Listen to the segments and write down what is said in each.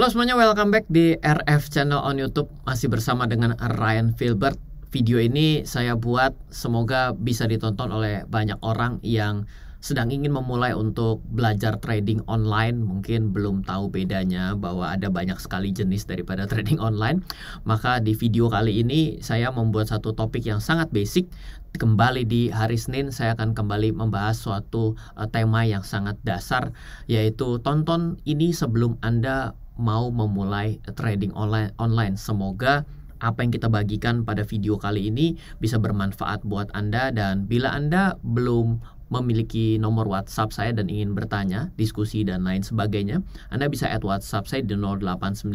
Halo semuanya, welcome back di RF Channel on YouTube. Masih bersama dengan Ryan Filbert. Video ini saya buat semoga bisa ditonton oleh banyak orang yang sedang ingin memulai untuk belajar trading online, mungkin belum tahu bedanya bahwa ada banyak sekali jenis daripada trading online. Maka di video kali ini saya membuat satu topik yang sangat basic. Kembali di hari Senin saya akan kembali membahas suatu eh, tema yang sangat dasar yaitu tonton ini sebelum Anda mau memulai trading online Semoga apa yang kita bagikan pada video kali ini bisa bermanfaat buat Anda dan bila Anda belum memiliki nomor WhatsApp saya dan ingin bertanya, diskusi dan lain sebagainya, Anda bisa add WhatsApp saya di 0895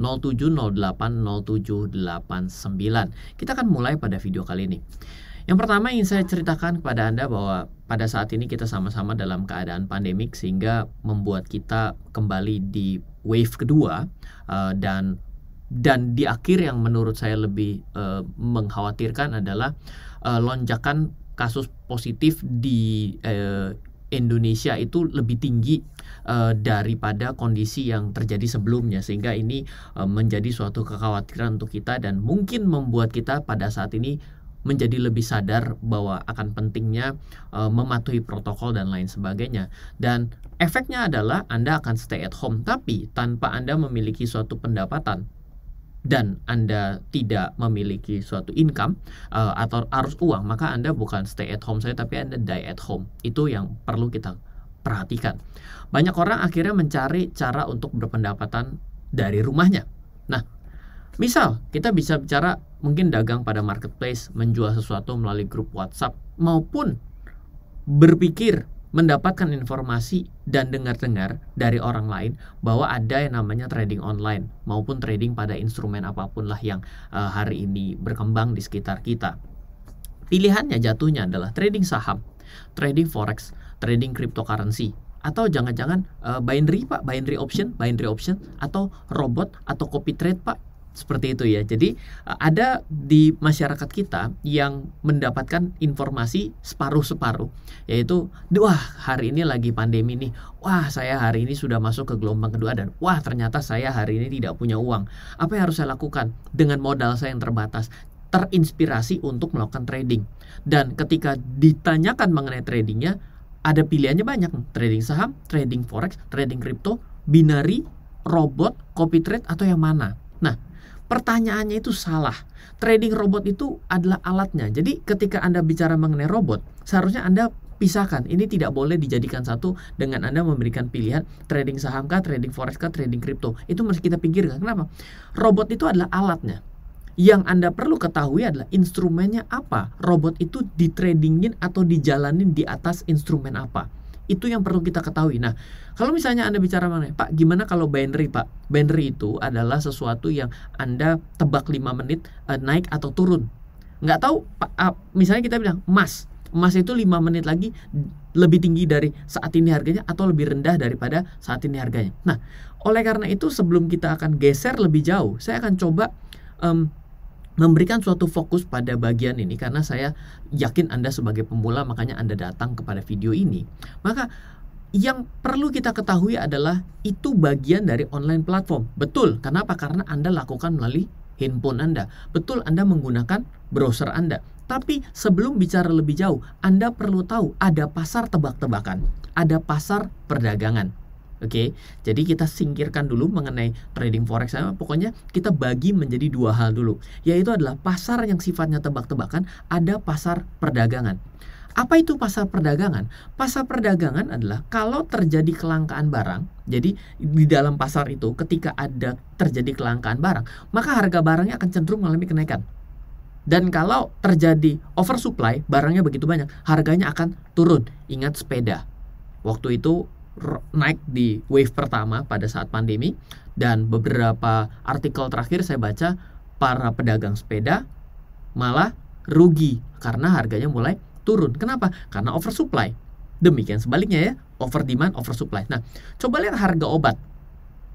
0708 0789. Kita akan mulai pada video kali ini. Yang pertama ingin saya ceritakan kepada Anda bahwa pada saat ini kita sama-sama dalam keadaan pandemik sehingga membuat kita kembali di wave kedua uh, dan dan di akhir yang menurut saya lebih uh, mengkhawatirkan adalah uh, lonjakan kasus positif di uh, Indonesia itu lebih tinggi uh, daripada kondisi yang terjadi sebelumnya sehingga ini uh, menjadi suatu kekhawatiran untuk kita dan mungkin membuat kita pada saat ini menjadi lebih sadar bahwa akan pentingnya uh, mematuhi protokol dan lain sebagainya. Dan efeknya adalah Anda akan stay at home tapi tanpa Anda memiliki suatu pendapatan dan Anda tidak memiliki suatu income uh, atau arus uang, maka Anda bukan stay at home saja tapi Anda die at home. Itu yang perlu kita perhatikan. Banyak orang akhirnya mencari cara untuk berpendapatan dari rumahnya. Nah, Misal, kita bisa bicara mungkin dagang pada marketplace, menjual sesuatu melalui grup WhatsApp, maupun berpikir mendapatkan informasi dan dengar-dengar dari orang lain bahwa ada yang namanya trading online maupun trading pada instrumen apapun lah yang eh, hari ini berkembang di sekitar kita. Pilihannya jatuhnya adalah trading saham, trading forex, trading cryptocurrency, atau jangan-jangan eh, binary pak, binary option, binary option, atau robot atau copy trade pak, seperti itu ya. Jadi eh, ada di masyarakat kita yang mendapatkan informasi separuh-separuh, yaitu wah hari ini lagi pandemi nih, wah saya hari ini sudah masuk ke gelombang kedua dan wah ternyata saya hari ini tidak punya uang. Apa yang harus saya lakukan dengan modal saya yang terbatas? Terinspirasi untuk melakukan trading. Dan ketika ditanyakan mengenai tradingnya, ada pilihannya banyak, trading saham, trading forex, trading kripto, binari, robot, copy trade atau yang mana. Nah, pertanyaannya itu salah. Trading robot itu adalah alatnya. Jadi ketika Anda bicara mengenai robot, seharusnya Anda pisahkan. Ini tidak boleh dijadikan satu dengan Anda memberikan pilihan trading saham kah, trading forex kah, trading kripto. Itu mesti kita pinggirkan. Kenapa? Robot itu adalah alatnya. Yang Anda perlu ketahui adalah instrumennya apa. Robot itu ditradingin atau dijalanin di atas instrumen apa. Itu yang perlu kita ketahui. Nah, kalau misalnya Anda bicara mengenai, Pak, gimana kalau binary, Pak? Binary itu adalah sesuatu yang Anda tebak 5 menit uh, naik atau turun. Nggak tahu, Pak, uh, misalnya kita bilang emas. Emas itu 5 menit lagi lebih tinggi dari saat ini harganya atau lebih rendah daripada saat ini harganya. Nah, oleh karena itu sebelum kita akan geser lebih jauh, saya akan coba um, memberikan suatu fokus pada bagian ini karena saya yakin Anda sebagai pemula makanya Anda datang kepada video ini. Maka yang perlu kita ketahui adalah itu bagian dari online platform. Betul. Kenapa? Karena Anda lakukan melalui handphone Anda. Betul Anda menggunakan browser Anda. Tapi sebelum bicara lebih jauh, Anda perlu tahu ada pasar tebak-tebakan, ada pasar perdagangan. Oke, okay? jadi kita singkirkan dulu mengenai trading forex. pokoknya kita bagi menjadi dua hal dulu, yaitu adalah pasar yang sifatnya tebak-tebakan, ada pasar perdagangan. Apa itu pasar perdagangan? Pasar perdagangan adalah kalau terjadi kelangkaan barang, jadi di dalam pasar itu ketika ada terjadi kelangkaan barang, maka harga barangnya akan cenderung mengalami kenaikan. Dan kalau terjadi oversupply, barangnya begitu banyak, harganya akan turun. Ingat sepeda. Waktu itu naik di wave pertama pada saat pandemi dan beberapa artikel terakhir saya baca para pedagang sepeda malah rugi karena harganya mulai turun. Kenapa? Karena oversupply. Demikian sebaliknya ya, over demand, oversupply. Nah, coba lihat harga obat.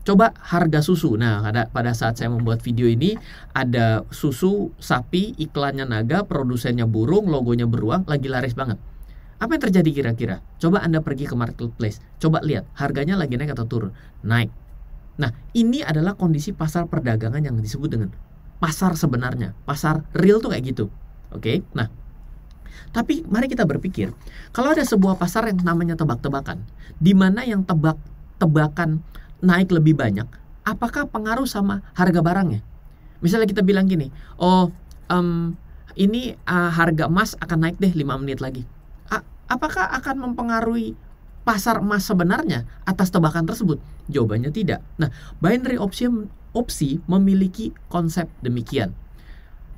Coba harga susu. Nah, pada, pada saat saya membuat video ini, ada susu sapi, iklannya naga, produsennya burung, logonya beruang, lagi laris banget. Apa yang terjadi kira-kira? Coba Anda pergi ke marketplace, coba lihat harganya lagi naik atau turun. Naik. Nah, ini adalah kondisi pasar perdagangan yang disebut dengan pasar sebenarnya. Pasar real tuh kayak gitu. Oke. Okay? Nah, tapi mari kita berpikir, kalau ada sebuah pasar yang namanya tebak-tebakan, di mana yang tebak tebakan naik lebih banyak, apakah pengaruh sama harga barangnya? Misalnya kita bilang gini, oh um, ini uh, harga emas akan naik deh 5 menit lagi. Apakah akan mempengaruhi pasar emas sebenarnya atas tebakan tersebut? Jawabannya tidak. Nah, binary option opsi memiliki konsep demikian.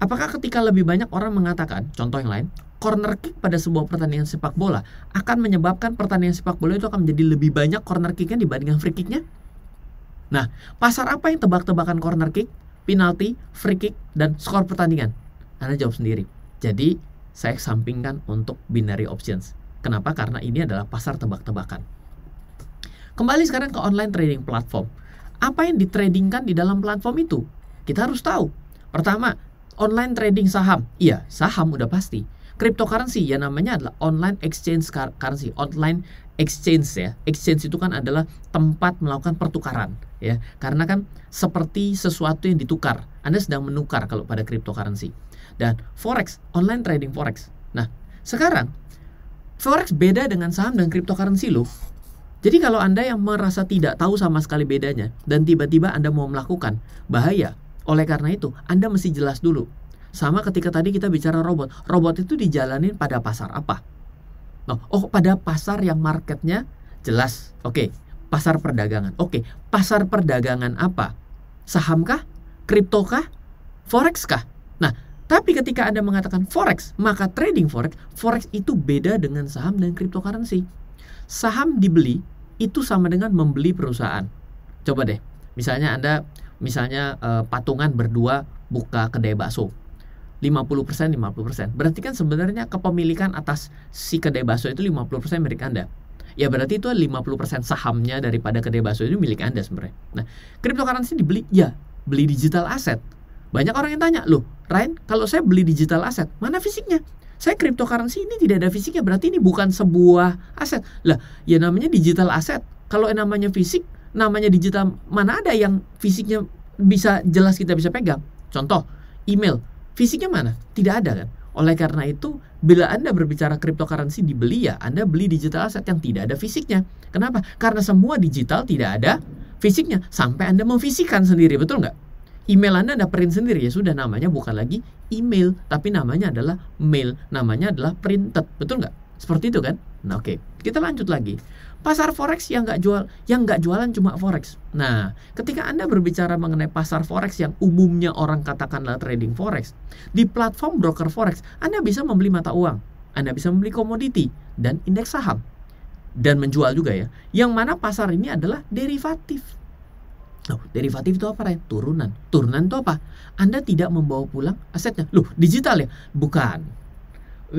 Apakah ketika lebih banyak orang mengatakan, contoh yang lain, corner kick pada sebuah pertandingan sepak bola akan menyebabkan pertandingan sepak bola itu akan menjadi lebih banyak corner kicknya dibandingkan free kicknya? Nah, pasar apa yang tebak-tebakan corner kick, penalti, free kick, dan skor pertandingan? Anda jawab sendiri. Jadi, saya sampingkan untuk binary options. Kenapa? Karena ini adalah pasar tebak-tebakan. Kembali sekarang ke online trading platform. Apa yang ditradingkan di dalam platform itu? Kita harus tahu. Pertama, online trading saham. Iya, saham udah pasti. Cryptocurrency ya namanya adalah online exchange currency, online exchange ya. Exchange itu kan adalah tempat melakukan pertukaran ya. Karena kan seperti sesuatu yang ditukar. Anda sedang menukar kalau pada cryptocurrency dan forex, online trading forex. Nah, sekarang forex beda dengan saham dan cryptocurrency loh. Jadi kalau Anda yang merasa tidak tahu sama sekali bedanya dan tiba-tiba Anda mau melakukan, bahaya. Oleh karena itu, Anda mesti jelas dulu. Sama ketika tadi kita bicara robot, robot itu dijalanin pada pasar apa? oh pada pasar yang marketnya jelas. Oke, okay. pasar perdagangan. Oke, okay. pasar perdagangan apa? Sahamkah? Kriptokah? Forex kah? Nah, tapi ketika Anda mengatakan forex, maka trading forex, forex itu beda dengan saham dan cryptocurrency. Saham dibeli itu sama dengan membeli perusahaan. Coba deh, misalnya Anda misalnya eh, patungan berdua buka kedai bakso. 50% 50%. Berarti kan sebenarnya kepemilikan atas si kedai bakso itu 50% milik Anda ya berarti itu 50% sahamnya daripada kedai bakso itu milik Anda sebenarnya. Nah, cryptocurrency dibeli ya, beli digital asset. Banyak orang yang tanya, loh Ryan kalau saya beli digital aset, mana fisiknya? Saya cryptocurrency ini tidak ada fisiknya, berarti ini bukan sebuah aset. Lah, ya namanya digital aset. Kalau yang namanya fisik, namanya digital, mana ada yang fisiknya bisa jelas kita bisa pegang? Contoh, email. Fisiknya mana? Tidak ada kan? Oleh karena itu, bila Anda berbicara cryptocurrency dibeli ya, Anda beli digital aset yang tidak ada fisiknya. Kenapa? Karena semua digital tidak ada fisiknya. Sampai Anda memfisikan sendiri, betul nggak? email Anda Anda print sendiri ya sudah namanya bukan lagi email tapi namanya adalah mail, namanya adalah printed. Betul nggak? Seperti itu kan? Nah, oke. Okay. Kita lanjut lagi. Pasar forex yang nggak jual, yang nggak jualan cuma forex. Nah, ketika Anda berbicara mengenai pasar forex yang umumnya orang katakanlah trading forex, di platform broker forex Anda bisa membeli mata uang, Anda bisa membeli komoditi dan indeks saham dan menjual juga ya. Yang mana pasar ini adalah derivatif. Loh, derivatif itu apa Ryan? Turunan. Turunan itu apa? Anda tidak membawa pulang asetnya. Loh, digital ya? Bukan.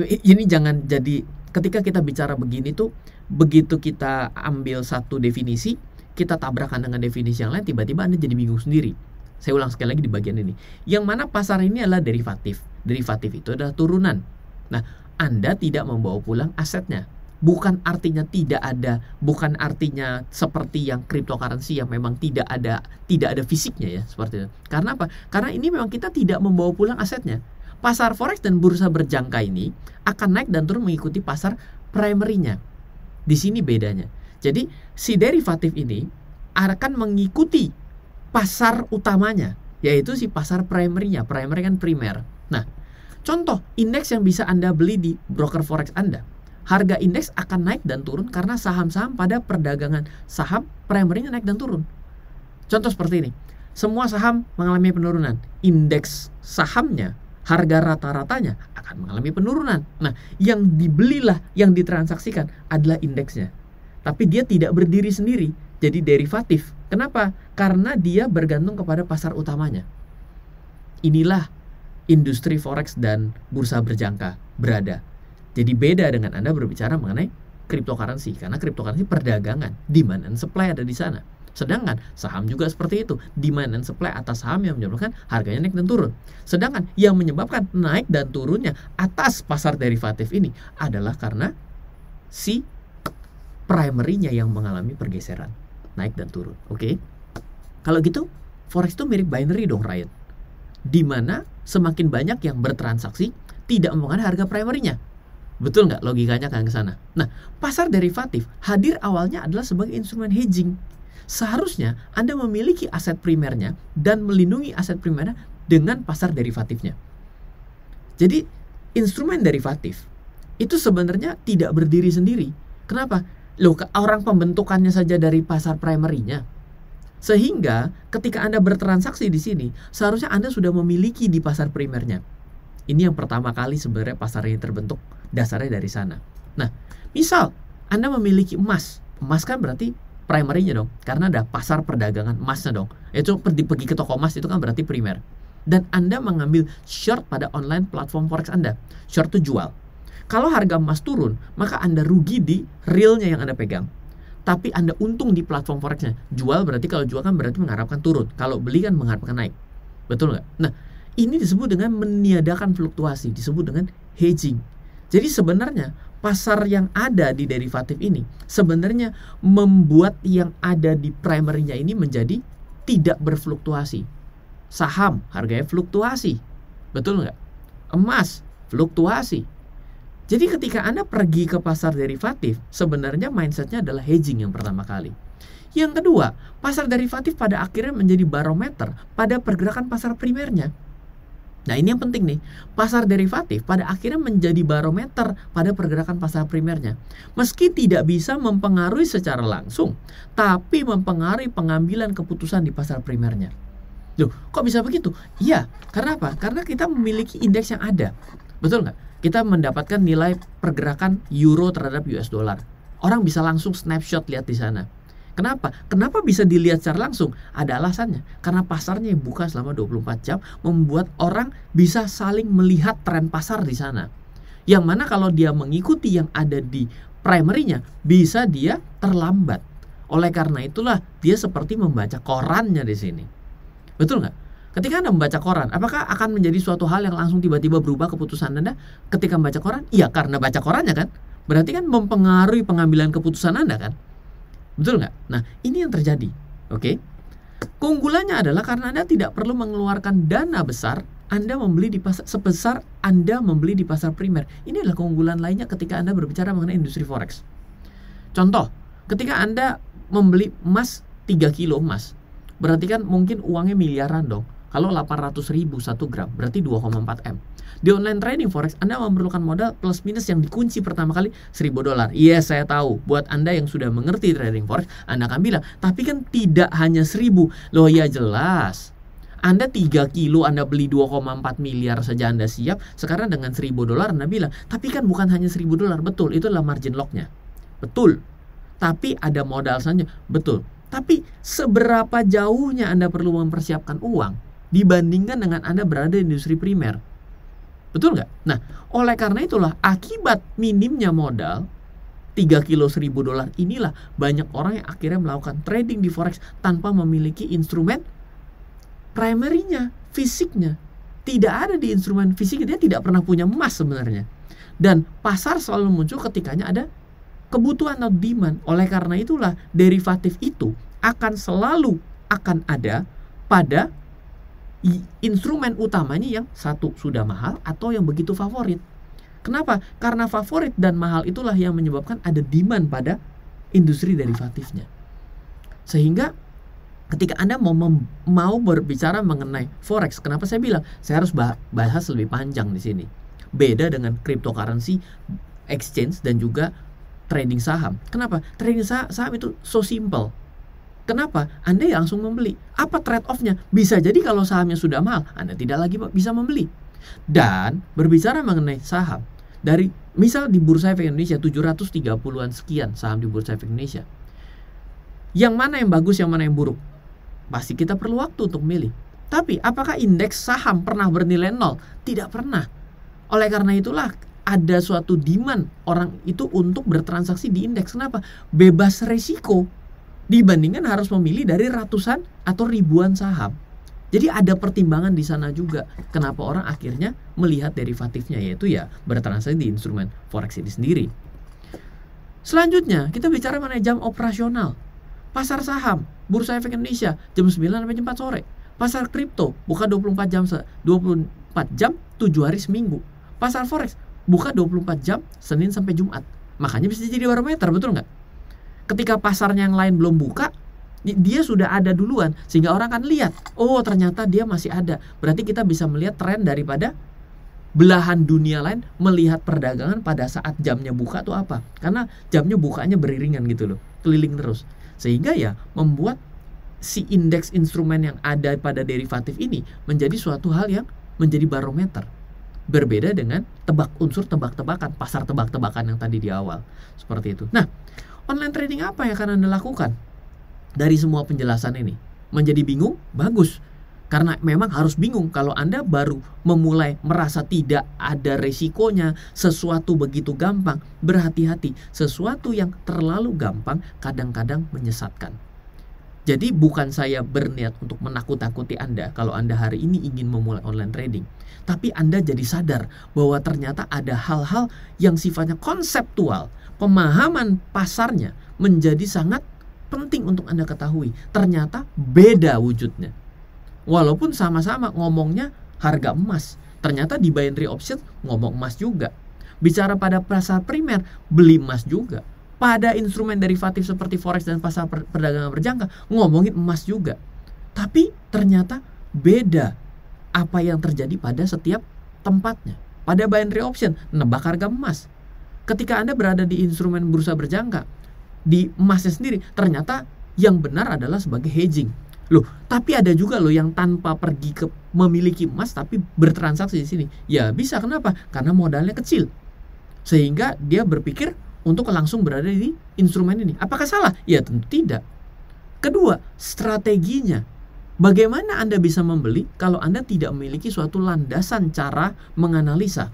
Ini jangan jadi ketika kita bicara begini tuh begitu kita ambil satu definisi, kita tabrakan dengan definisi yang lain, tiba-tiba Anda jadi bingung sendiri. Saya ulang sekali lagi di bagian ini. Yang mana pasar ini adalah derivatif. Derivatif itu adalah turunan. Nah, Anda tidak membawa pulang asetnya bukan artinya tidak ada, bukan artinya seperti yang cryptocurrency yang memang tidak ada tidak ada fisiknya ya seperti itu. Karena apa? Karena ini memang kita tidak membawa pulang asetnya. Pasar forex dan bursa berjangka ini akan naik dan turun mengikuti pasar primernya. Di sini bedanya. Jadi si derivatif ini akan mengikuti pasar utamanya, yaitu si pasar primernya, primer kan primer. Nah, contoh indeks yang bisa Anda beli di broker forex Anda harga indeks akan naik dan turun karena saham-saham pada perdagangan saham primernya naik dan turun. Contoh seperti ini. Semua saham mengalami penurunan. Indeks sahamnya, harga rata-ratanya akan mengalami penurunan. Nah, yang dibelilah, yang ditransaksikan adalah indeksnya. Tapi dia tidak berdiri sendiri, jadi derivatif. Kenapa? Karena dia bergantung kepada pasar utamanya. Inilah industri forex dan bursa berjangka berada jadi beda dengan Anda berbicara mengenai cryptocurrency karena cryptocurrency perdagangan, demand and supply ada di sana. Sedangkan saham juga seperti itu, demand and supply atas saham yang menyebabkan harganya naik dan turun. Sedangkan yang menyebabkan naik dan turunnya atas pasar derivatif ini adalah karena si primernya yang mengalami pergeseran naik dan turun. Oke. Okay? Kalau gitu forex itu mirip binary dong Ryan. Dimana semakin banyak yang bertransaksi tidak mempengaruhi harga primernya. Betul nggak logikanya kan ke sana? Nah, pasar derivatif hadir awalnya adalah sebagai instrumen hedging. Seharusnya Anda memiliki aset primernya dan melindungi aset primernya dengan pasar derivatifnya. Jadi, instrumen derivatif itu sebenarnya tidak berdiri sendiri. Kenapa? Loh, orang pembentukannya saja dari pasar primernya. Sehingga ketika Anda bertransaksi di sini, seharusnya Anda sudah memiliki di pasar primernya. Ini yang pertama kali sebenarnya pasar ini terbentuk dasarnya dari sana. Nah, misal Anda memiliki emas, emas kan berarti primernya dong, karena ada pasar perdagangan emasnya dong. Itu pergi, pergi ke toko emas itu kan berarti primer. Dan Anda mengambil short pada online platform forex Anda. Short itu jual. Kalau harga emas turun, maka Anda rugi di realnya yang Anda pegang. Tapi Anda untung di platform forexnya. Jual berarti kalau jual kan berarti mengharapkan turun. Kalau beli kan mengharapkan naik. Betul nggak? Nah, ini disebut dengan meniadakan fluktuasi, disebut dengan hedging. Jadi sebenarnya pasar yang ada di derivatif ini sebenarnya membuat yang ada di primernya ini menjadi tidak berfluktuasi. Saham harganya fluktuasi. Betul nggak? Emas fluktuasi. Jadi ketika Anda pergi ke pasar derivatif, sebenarnya mindsetnya adalah hedging yang pertama kali. Yang kedua, pasar derivatif pada akhirnya menjadi barometer pada pergerakan pasar primernya. Nah ini yang penting nih, pasar derivatif pada akhirnya menjadi barometer pada pergerakan pasar primernya. Meski tidak bisa mempengaruhi secara langsung, tapi mempengaruhi pengambilan keputusan di pasar primernya. Loh, kok bisa begitu? Iya, karena apa? Karena kita memiliki indeks yang ada. Betul nggak? Kita mendapatkan nilai pergerakan euro terhadap US dollar. Orang bisa langsung snapshot lihat di sana Kenapa? Kenapa bisa dilihat secara langsung? Ada alasannya. Karena pasarnya yang buka selama 24 jam membuat orang bisa saling melihat tren pasar di sana. Yang mana kalau dia mengikuti yang ada di primernya, bisa dia terlambat. Oleh karena itulah dia seperti membaca korannya di sini. Betul nggak? Ketika Anda membaca koran, apakah akan menjadi suatu hal yang langsung tiba-tiba berubah keputusan Anda ketika membaca koran? Iya, karena baca korannya kan. Berarti kan mempengaruhi pengambilan keputusan Anda kan? Betul nggak? Nah, ini yang terjadi. Oke. Okay? Keunggulannya adalah karena Anda tidak perlu mengeluarkan dana besar, Anda membeli di pasar sebesar Anda membeli di pasar primer. Ini adalah keunggulan lainnya ketika Anda berbicara mengenai industri forex. Contoh, ketika Anda membeli emas 3 kilo emas, berarti kan mungkin uangnya miliaran dong. Kalau 800 ribu 1 gram, berarti 2,4 M. Di online trading forex, Anda memerlukan modal plus minus yang dikunci pertama kali 1000 dolar. Iya, saya tahu. Buat Anda yang sudah mengerti trading forex, Anda akan bilang, tapi kan tidak hanya 1000. Loh ya jelas. Anda 3 kilo, Anda beli 2,4 miliar saja Anda siap. Sekarang dengan 1000 dolar Anda bilang, tapi kan bukan hanya 1000 dolar. Betul, itu adalah margin locknya. Betul. Tapi ada modal saja. Betul. Tapi seberapa jauhnya Anda perlu mempersiapkan uang? dibandingkan dengan Anda berada di industri primer. Betul nggak? Nah, oleh karena itulah akibat minimnya modal 3 kilo 1000 dolar inilah banyak orang yang akhirnya melakukan trading di forex tanpa memiliki instrumen primernya fisiknya. Tidak ada di instrumen fisik dia tidak pernah punya emas sebenarnya. Dan pasar selalu muncul ketikanya ada kebutuhan atau demand. Oleh karena itulah derivatif itu akan selalu akan ada pada instrumen utamanya yang satu sudah mahal atau yang begitu favorit. Kenapa? Karena favorit dan mahal itulah yang menyebabkan ada demand pada industri derivatifnya. Sehingga ketika Anda mau mau berbicara mengenai forex, kenapa saya bilang saya harus bahas lebih panjang di sini. Beda dengan cryptocurrency, exchange dan juga trading saham. Kenapa? Trading saham itu so simple Kenapa? Anda ya langsung membeli. Apa trade-off-nya? Bisa jadi kalau sahamnya sudah mahal, Anda tidak lagi bisa membeli. Dan berbicara mengenai saham, dari misal di Bursa Efek Indonesia 730-an sekian saham di Bursa Efek Indonesia. Yang mana yang bagus, yang mana yang buruk? Pasti kita perlu waktu untuk milih. Tapi apakah indeks saham pernah bernilai nol? Tidak pernah. Oleh karena itulah ada suatu demand orang itu untuk bertransaksi di indeks. Kenapa? Bebas resiko dibandingkan harus memilih dari ratusan atau ribuan saham. Jadi ada pertimbangan di sana juga kenapa orang akhirnya melihat derivatifnya yaitu ya bertransaksi di instrumen forex ini sendiri. Selanjutnya kita bicara mengenai jam operasional. Pasar saham, Bursa Efek Indonesia jam 9 sampai jam 4 sore. Pasar kripto buka 24 jam 24 jam 7 hari seminggu. Pasar forex buka 24 jam Senin sampai Jumat. Makanya bisa jadi barometer, betul nggak? ketika pasarnya yang lain belum buka, dia sudah ada duluan sehingga orang kan lihat, oh ternyata dia masih ada. Berarti kita bisa melihat tren daripada belahan dunia lain melihat perdagangan pada saat jamnya buka tuh apa. Karena jamnya bukanya beriringan gitu loh, keliling terus. Sehingga ya membuat si indeks instrumen yang ada pada derivatif ini menjadi suatu hal yang menjadi barometer. Berbeda dengan tebak unsur tebak-tebakan, pasar tebak-tebakan yang tadi di awal. Seperti itu. Nah, online trading apa yang akan Anda lakukan? Dari semua penjelasan ini, menjadi bingung? Bagus. Karena memang harus bingung kalau Anda baru memulai merasa tidak ada resikonya, sesuatu begitu gampang, berhati-hati. Sesuatu yang terlalu gampang kadang-kadang menyesatkan. Jadi bukan saya berniat untuk menakut-takuti Anda kalau Anda hari ini ingin memulai online trading. Tapi Anda jadi sadar bahwa ternyata ada hal-hal yang sifatnya konseptual pemahaman pasarnya menjadi sangat penting untuk Anda ketahui. Ternyata beda wujudnya. Walaupun sama-sama ngomongnya harga emas, ternyata di binary option ngomong emas juga. Bicara pada pasar primer, beli emas juga. Pada instrumen derivatif seperti forex dan pasar perdagangan berjangka, ngomongin emas juga. Tapi ternyata beda apa yang terjadi pada setiap tempatnya. Pada binary option, nebak harga emas ketika Anda berada di instrumen bursa berjangka, di emasnya sendiri, ternyata yang benar adalah sebagai hedging. Loh, tapi ada juga loh yang tanpa pergi ke memiliki emas tapi bertransaksi di sini. Ya bisa kenapa? Karena modalnya kecil. Sehingga dia berpikir untuk langsung berada di instrumen ini. Apakah salah? Ya tentu tidak. Kedua, strateginya. Bagaimana Anda bisa membeli kalau Anda tidak memiliki suatu landasan cara menganalisa?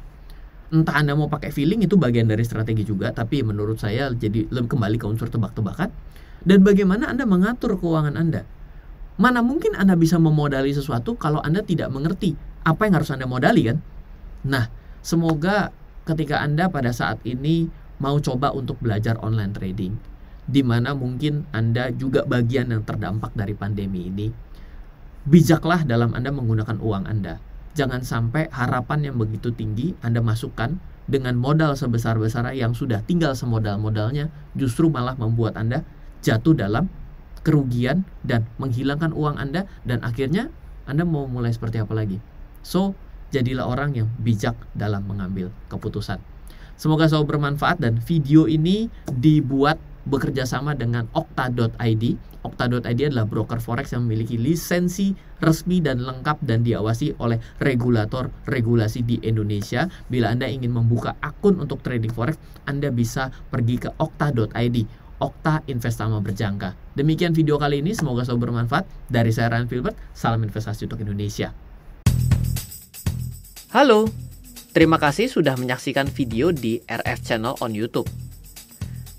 entah Anda mau pakai feeling itu bagian dari strategi juga, tapi menurut saya jadi lebih kembali ke unsur tebak-tebakan dan bagaimana Anda mengatur keuangan Anda. Mana mungkin Anda bisa memodali sesuatu kalau Anda tidak mengerti apa yang harus Anda modali kan? Nah, semoga ketika Anda pada saat ini mau coba untuk belajar online trading di mana mungkin Anda juga bagian yang terdampak dari pandemi ini. Bijaklah dalam Anda menggunakan uang Anda Jangan sampai harapan yang begitu tinggi Anda masukkan dengan modal sebesar-besarnya yang sudah tinggal semodal-modalnya justru malah membuat Anda jatuh dalam kerugian dan menghilangkan uang Anda dan akhirnya Anda mau mulai seperti apa lagi. So, jadilah orang yang bijak dalam mengambil keputusan. Semoga selalu bermanfaat dan video ini dibuat bekerja sama dengan Okta.id. Okta.id adalah broker forex yang memiliki lisensi resmi dan lengkap dan diawasi oleh regulator regulasi di Indonesia. Bila Anda ingin membuka akun untuk trading forex, Anda bisa pergi ke Okta.id. Okta Investama Berjangka. Demikian video kali ini, semoga selalu bermanfaat. Dari saya Ryan Filbert, salam investasi untuk Indonesia. Halo, terima kasih sudah menyaksikan video di RF Channel on YouTube.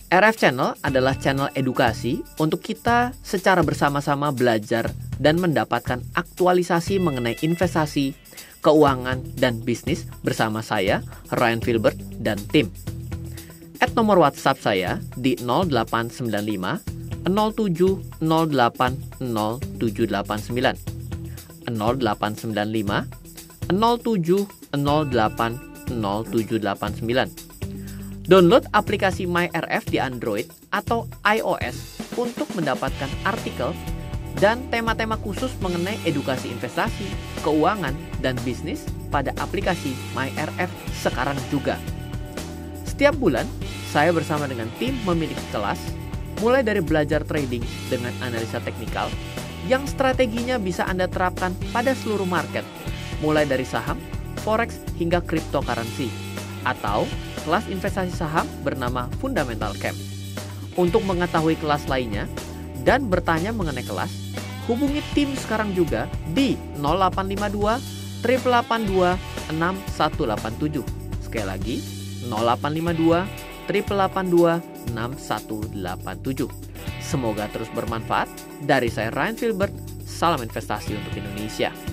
RF Channel adalah channel edukasi untuk kita secara bersama-sama belajar dan mendapatkan aktualisasi mengenai investasi, keuangan, dan bisnis bersama saya, Ryan Filbert, dan tim. At nomor WhatsApp saya di 0895 07 08 0789 0895 07 08 0789 Download aplikasi MyRF di Android atau iOS untuk mendapatkan artikel dan tema-tema khusus mengenai edukasi investasi, keuangan, dan bisnis pada aplikasi MyRF sekarang juga. Setiap bulan, saya bersama dengan tim memiliki kelas, mulai dari belajar trading dengan analisa teknikal, yang strateginya bisa Anda terapkan pada seluruh market, mulai dari saham, forex, hingga cryptocurrency atau kelas investasi saham bernama Fundamental Camp. Untuk mengetahui kelas lainnya dan bertanya mengenai kelas, hubungi tim sekarang juga di 0852 882 6187. Sekali lagi, 0852 882 6187. Semoga terus bermanfaat. Dari saya Ryan Filbert, salam investasi untuk Indonesia.